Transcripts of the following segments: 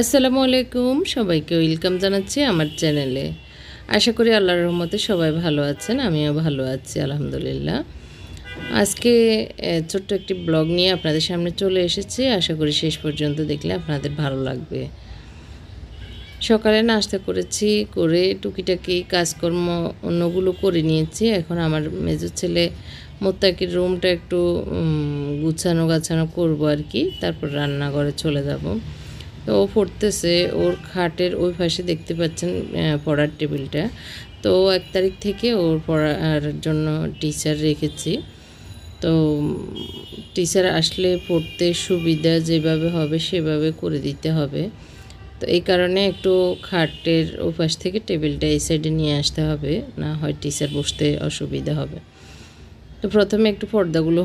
আসসালামু আলাইকুম সবাইকে ওয়েলকাম জানাচ্ছি আমার চ্যানেলে আশা করি আল্লাহর রহমতে সবাই ভালো আছেন আমিও ভালো আছি আলহামদুলিল্লাহ আজকে ছোট্ট একটি ব্লগ নিয়ে আপনাদের সামনে চলে এসেছি আশা করি শেষ পর্যন্ত দেখলে আপনাদের ভালো লাগবে সকালে নাস্তা করেছি করে টুকিটাকি কাজকর্ম অন্যগুলো করে নিয়েছি এখন আমার মেজর ছেলে মোত্তাকির রুমটা একটু গুছানো গাছানো করবো আর কি তারপর রান্নাঘরে চলে যাবো তো ও পড়তেছে ওর খাটের ওই পাশে দেখতে পাচ্ছেন পড়ার টেবিলটা তো এক তারিখ থেকে ওর পড়ার জন্য টিচার রেখেছি তো টিচার আসলে পড়তে সুবিধা যেভাবে হবে সেভাবে করে দিতে হবে তো এই কারণে একটু খাটের ওপাশ থেকে টেবিলটা এই সাইডে নিয়ে আসতে হবে না হয় টিচার বসতে অসুবিধা হবে তো প্রথমে একটু পর্দাগুলো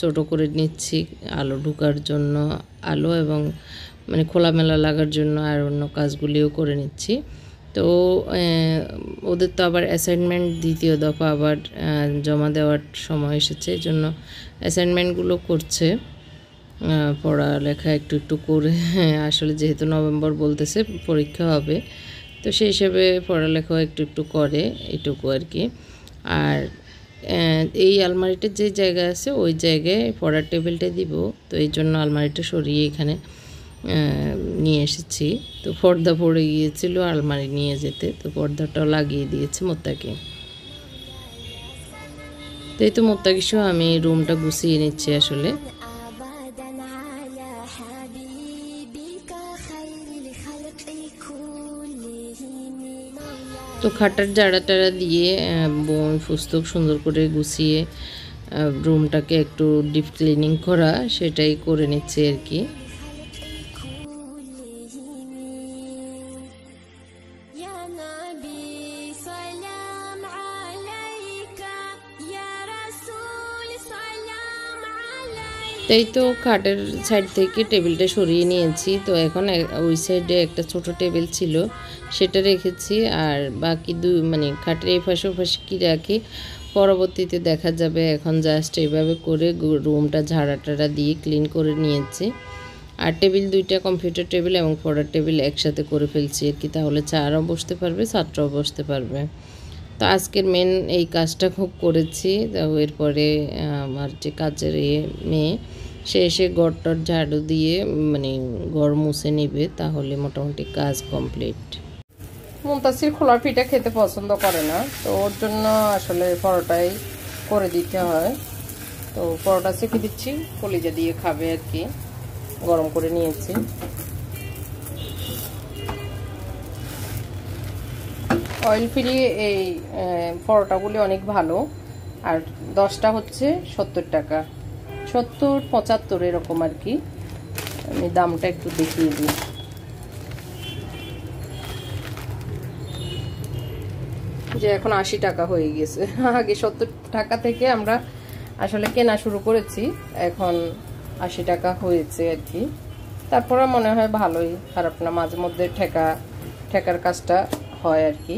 ছোটো করে নিচ্ছি আলো ঢুকার জন্য আলো এবং মানে খোলামেলা লাগার জন্য আর অন্য কাজগুলিও করে নিচ্ছি তো ওদের তো আবার অ্যাসাইনমেন্ট দ্বিতীয় দফা আবার জমা দেওয়ার সময় এসেছে এই জন্য অ্যাসাইনমেন্টগুলো করছে পড়ালেখা একটু একটু করে আসলে যেহেতু নভেম্বর বলতেছে পরীক্ষা হবে তো সেই হিসেবে পড়ালেখাও একটু একটু করে এটুকু আর কি আর এই আলমারিটার যে জায়গা আছে ওই জায়গায় পড়ার টেবিলটা দিব তো এই জন্য আলমারিটা সরিয়ে এখানে নিয়ে এসেছি তো পর্দা পড়ে গিয়েছিল আলমারি নিয়ে যেতে তো পর্দাটাও লাগিয়ে দিয়েছে মোত্তাকে তো এই তো মোত্তাকে সহ আমি রুমটা গুছিয়ে নিচ্ছি আসলে তো খাটার জাড়া টাড়া দিয়ে বোন পুস্তক সুন্দর করে গুছিয়ে রুমটাকে একটু ডিপ ক্লিনিং করা সেটাই করে নিচ্ছে আর কি তাই তো খাটের সাইড থেকে টেবিলটা সরিয়ে নিয়েছি তো এখন ওই সাইডে একটা ছোট টেবিল ছিল সেটা রেখেছি আর বাকি দুই মানে খাটের এই পাশে পাশে কী রাখি পরবর্তীতে দেখা যাবে এখন জাস্ট এইভাবে করে রুমটা ঝাড়া টাড়া দিয়ে ক্লিন করে নিয়েছি আর টেবিল দুইটা কম্পিউটার টেবিল এবং পড়ার টেবিল একসাথে করে ফেলছি আর কি তাহলে চারও বসতে পারবে ছাত্রও বসতে পারবে তো আজকের মেন এই কাজটা খুব করেছি তো এরপরে আমার যে কাজের ইয়ে মেয়ে সে এসে টর ঝাড়ু দিয়ে মানে গড় মুছে নেবে তাহলে মোটামুটি কাজ কমপ্লিট মুমতাসির খোলা পিঠা খেতে পছন্দ করে না তো ওর জন্য আসলে পরোটাই করে দিতে হয় তো পরোটা সেকে দিচ্ছি কলিজা দিয়ে খাবে আর কি গরম করে নিয়েছি অয়েল ফ্রি এই পরোটাগুলি অনেক ভালো আর দশটা হচ্ছে সত্তর টাকা সত্তর পঁচাত্তর এরকম আর কি আমি দামটা একটু দেখিয়ে দিই যে এখন আশি টাকা হয়ে গেছে আগে সত্তর টাকা থেকে আমরা আসলে কেনা শুরু করেছি এখন আশি টাকা হয়েছে আর কি তারপরে মনে হয় ভালোই খারাপ না মাঝে মধ্যে ঠেকা ঠেকার কাজটা হয় আর কি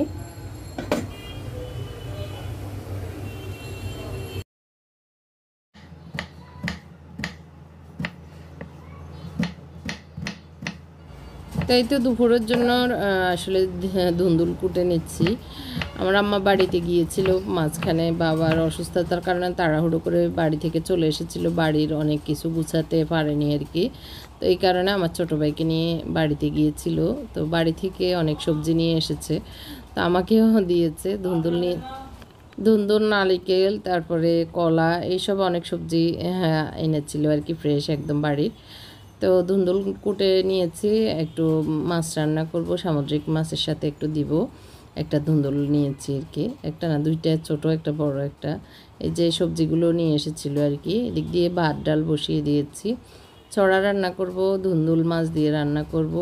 তাই তো দুপুরের জন্য আসলে ধুন্দুল কুটে নিচ্ছি আমার আম্মা বাড়িতে গিয়েছিল মাঝখানে বাবার অসুস্থতার কারণে তাড়াহুড়ো করে বাড়ি থেকে চলে এসেছিল বাড়ির অনেক কিছু গুছাতে পারেনি আর কি তো এই কারণে আমার ছোটো ভাইকে নিয়ে বাড়িতে গিয়েছিল তো বাড়ি থেকে অনেক সবজি নিয়ে এসেছে তো আমাকেও দিয়েছে ধুন্দুল নিয়ে ধুন্দুর নারিকেল তারপরে কলা এইসব অনেক সবজি হ্যাঁ এনেছিল আর কি ফ্রেশ একদম বাড়ির তো ধুন্দুল কুটে নিয়েছি একটু মাছ রান্না করব সামুদ্রিক মাছের সাথে একটু দিব একটা ধুন্দুল নিয়েছি আর কি একটা না দুইটা ছোট একটা বড় একটা এই যে সবজিগুলো নিয়ে এসেছিল আর কি এদিক দিয়ে ভাত ডাল বসিয়ে দিয়েছি ছড়া রান্না করব ধুন্দুল মাছ দিয়ে রান্না করব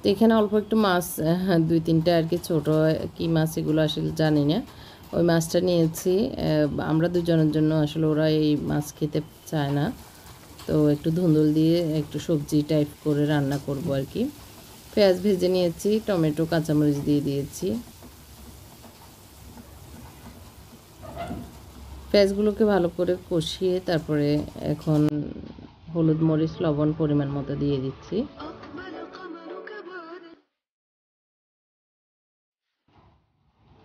তো এখানে অল্প একটু মাছ হ্যাঁ, দুই তিনটা আর কি ছোটো কি মাছ এগুলো আসলে জানি না ওই মাছটা নিয়েছি আমরা দুজনের জন্য আসলে ওরা এই মাছ খেতে চায় না তো একটু ধুন্দুল দিয়ে একটু সবজি টাইপ করে রান্না করব আর কি পেঁয়াজ ভেজে নিয়েছি টমেটো কাঁচামরিচ দিয়ে দিয়েছি পেঁয়াজগুলোকে ভালো করে কষিয়ে তারপরে এখন হলুদ মরিচ লবণ পরিমাণ মতো দিয়ে দিচ্ছি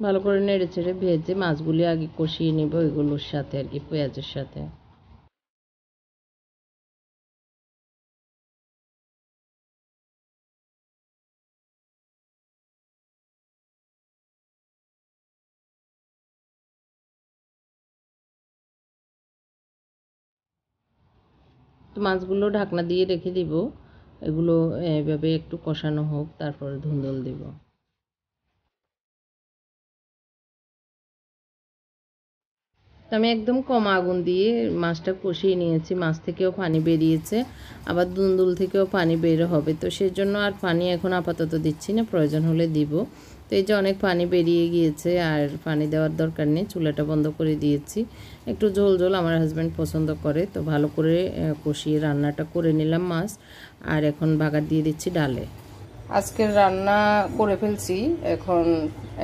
ভালো করে নেড়ে চেড়ে ভেজে মাছগুলি আগে কষিয়ে নিব ওইগুলোর সাথে আর কি পেঁয়াজের সাথে তো মাছগুলো ঢাকনা দিয়ে রেখে দিব এগুলো এভাবে একটু কষানো হোক তারপরে ধুন্দল দেব আমি একদম কম আগুন দিয়ে মাছটা কষিয়ে নিয়েছি মাছ থেকেও পানি বেরিয়েছে আবার দুন্দুল থেকেও পানি বের হবে তো সেজন্য আর পানি এখন আপাতত দিচ্ছি না প্রয়োজন হলে দিব তো এই যে অনেক পানি বেরিয়ে গিয়েছে আর পানি দেওয়ার দরকার নেই চুলাটা বন্ধ করে দিয়েছি একটু ঝোল ঝোল আমার হাজব্যান্ড পছন্দ করে তো ভালো করে কষিয়ে রান্নাটা করে নিলাম মাছ আর এখন বাগার দিয়ে দিচ্ছি ডালে আজকের রান্না করে ফেলছি এখন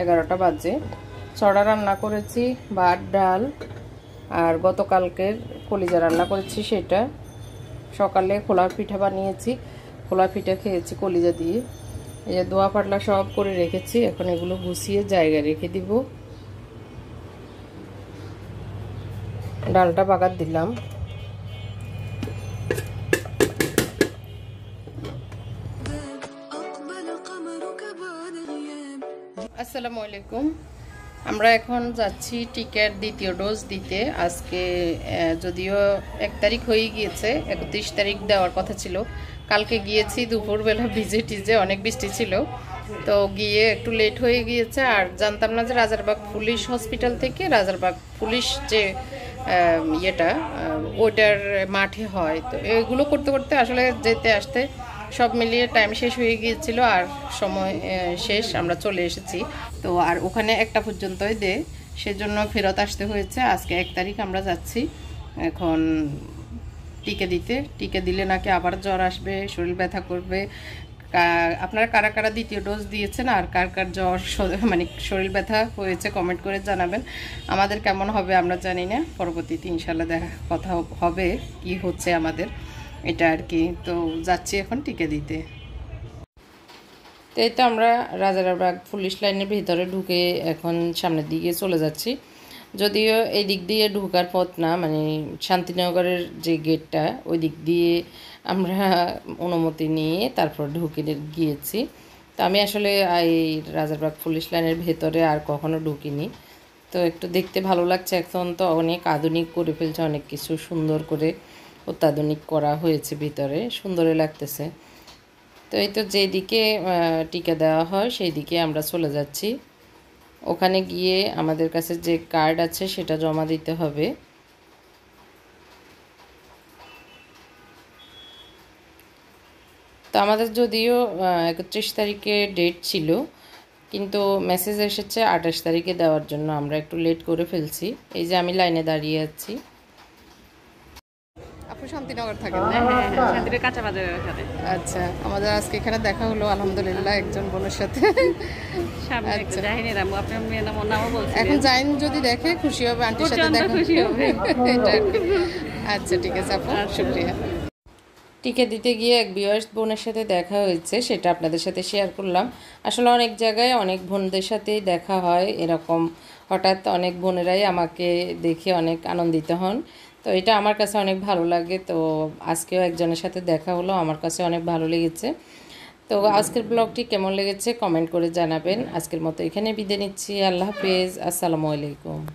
এগারোটা বাজে ছড়া রান্না করেছি ভাত ডাল আর গতকালকের কলিজা রান্না করেছি সেটা সকালে খোলা পিঠা বানিয়েছি খোলা পিঠা খেয়েছি কলিজা দিয়ে এই যে দোয়া পাটলা সব করে রেখেছি এখন এগুলো গুছিয়ে জায়গায় রেখে দিব ডালটা বাগাত দিলাম আসসালামু আলাইকুম আমরা এখন যাচ্ছি টিকার দ্বিতীয় ডোজ দিতে আজকে যদিও এক তারিখ হয়ে গিয়েছে একত্রিশ তারিখ দেওয়ার কথা ছিল কালকে গিয়েছি দুপুরবেলা ভিজে টিজে অনেক বৃষ্টি ছিল তো গিয়ে একটু লেট হয়ে গিয়েছে আর জানতাম না যে রাজারবাগ পুলিশ হসপিটাল থেকে রাজারবাগ পুলিশ যে ইয়েটা ওটার মাঠে হয় তো এগুলো করতে করতে আসলে যেতে আসতে সব মিলিয়ে টাইম শেষ হয়ে গিয়েছিল আর সময় শেষ আমরা চলে এসেছি তো আর ওখানে একটা পর্যন্তই দে সেজন্য ফেরত আসতে হয়েছে আজকে এক তারিখ আমরা যাচ্ছি এখন টিকে দিতে টিকে দিলে নাকি আবার জ্বর আসবে শরীর ব্যথা করবে আপনারা কারা কারা দ্বিতীয় ডোজ দিয়েছেন আর কার কার জ্বর মানে শরীর ব্যথা হয়েছে কমেন্ট করে জানাবেন আমাদের কেমন হবে আমরা জানি না পরবর্তীতে ইনশাল্লাহ দেখা কথা হবে কি হচ্ছে আমাদের এটা আর কি তো যাচ্ছি এখন টিকে দিতে তো এই তো আমরা রাজারাবাগ পুলিশ লাইনের ভিতরে ঢুকে এখন সামনের দিকে চলে যাচ্ছি যদিও এই দিক দিয়ে ঢোকার পথ না মানে শান্তিনগরের যে গেটটা ওই দিক দিয়ে আমরা অনুমতি নিয়ে তারপর ঢুকে গিয়েছি তো আমি আসলে এই রাজারবাগ পুলিশ লাইনের ভেতরে আর কখনো ঢুকিনি তো একটু দেখতে ভালো লাগছে এখন তো অনেক আধুনিক করে ফেলছে অনেক কিছু সুন্দর করে অত্যাধুনিক করা হয়েছে ভিতরে সুন্দরই লাগতেছে তো এই তো যেদিকে টিকা দেওয়া হয় সেই দিকে আমরা চলে যাচ্ছি ওখানে গিয়ে আমাদের কাছে যে কার্ড আছে সেটা জমা দিতে হবে তো আমাদের যদিও একত্রিশ তারিখে ডেট ছিল কিন্তু মেসেজ এসেছে আঠাশ তারিখে দেওয়ার জন্য আমরা একটু লেট করে ফেলছি এই যে আমি লাইনে দাঁড়িয়ে আছি শান্তিনগর থাকেন আচ্ছা আমাদের আজকে এখানে দেখা হলো আলহামদুলিল্লাহ একজন বোনের সাথে আচ্ছা। এখন জাইন যদি দেখে খুশি হবে আন্টির সাথে দেখা খুশি হবে আচ্ছা ঠিক আছে আপু আচ্ছা। শুক্রিয়া টিকে দিতে গিয়ে এক বিয়ার্স বোনের সাথে দেখা হয়েছে সেটা আপনাদের সাথে শেয়ার করলাম আসলে অনেক জায়গায় অনেক বোনদের সাথেই দেখা হয় এরকম হঠাৎ অনেক বোনেরাই আমাকে দেখে অনেক আনন্দিত হন তো এটা আমার কাছে অনেক ভালো লাগে তো আজকেও একজনের সাথে দেখা হলো আমার কাছে অনেক ভালো লেগেছে তো আজকের ব্লগটি কেমন লেগেছে কমেন্ট করে জানাবেন আজকের মতো এখানে বিদায় নিচ্ছি আল্লাহ হাফেজ আসসালামু আলাইকুম